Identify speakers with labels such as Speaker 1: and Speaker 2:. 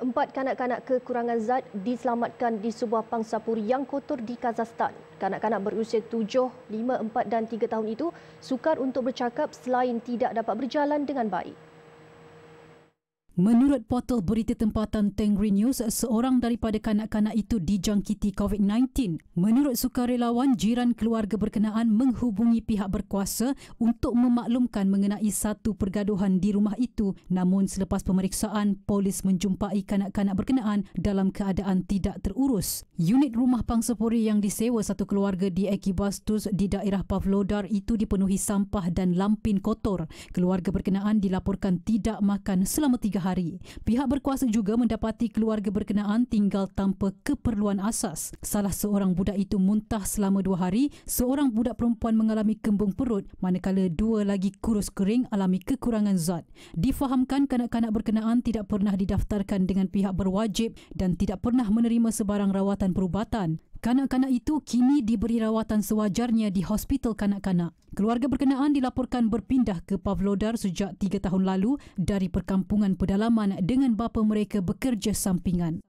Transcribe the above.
Speaker 1: Empat kanak-kanak kekurangan zat diselamatkan di sebuah pangsa puri yang kotor di Kazakhstan. Kanak-kanak berusia 7, 5, 4 dan 3 tahun itu sukar untuk bercakap selain tidak dapat berjalan dengan baik.
Speaker 2: Menurut portal berita tempatan Tengri News, seorang daripada kanak-kanak itu dijangkiti COVID-19. Menurut sukarelawan, jiran keluarga berkenaan menghubungi pihak berkuasa untuk memaklumkan mengenai satu pergaduhan di rumah itu. Namun selepas pemeriksaan, polis menjumpai kanak-kanak berkenaan dalam keadaan tidak terurus. Unit rumah pangsapuri yang disewa satu keluarga di Ekibastus di daerah Pavlodar itu dipenuhi sampah dan lampin kotor. Keluarga berkenaan dilaporkan tidak makan selama tiga sehari. Pihak berkuasa juga mendapati keluarga berkenaan tinggal tanpa keperluan asas. Salah seorang budak itu muntah selama dua hari, seorang budak perempuan mengalami kembung perut, manakala dua lagi kurus kering alami kekurangan zat. Difahamkan kanak-kanak berkenaan tidak pernah didaftarkan dengan pihak berwajib dan tidak pernah menerima sebarang rawatan perubatan. Kanak-kanak itu kini diberi rawatan sewajarnya di hospital kanak-kanak. Keluarga berkenaan dilaporkan berpindah ke Pavlodar sejak tiga tahun lalu dari perkampungan pedalaman dengan bapa mereka bekerja sampingan.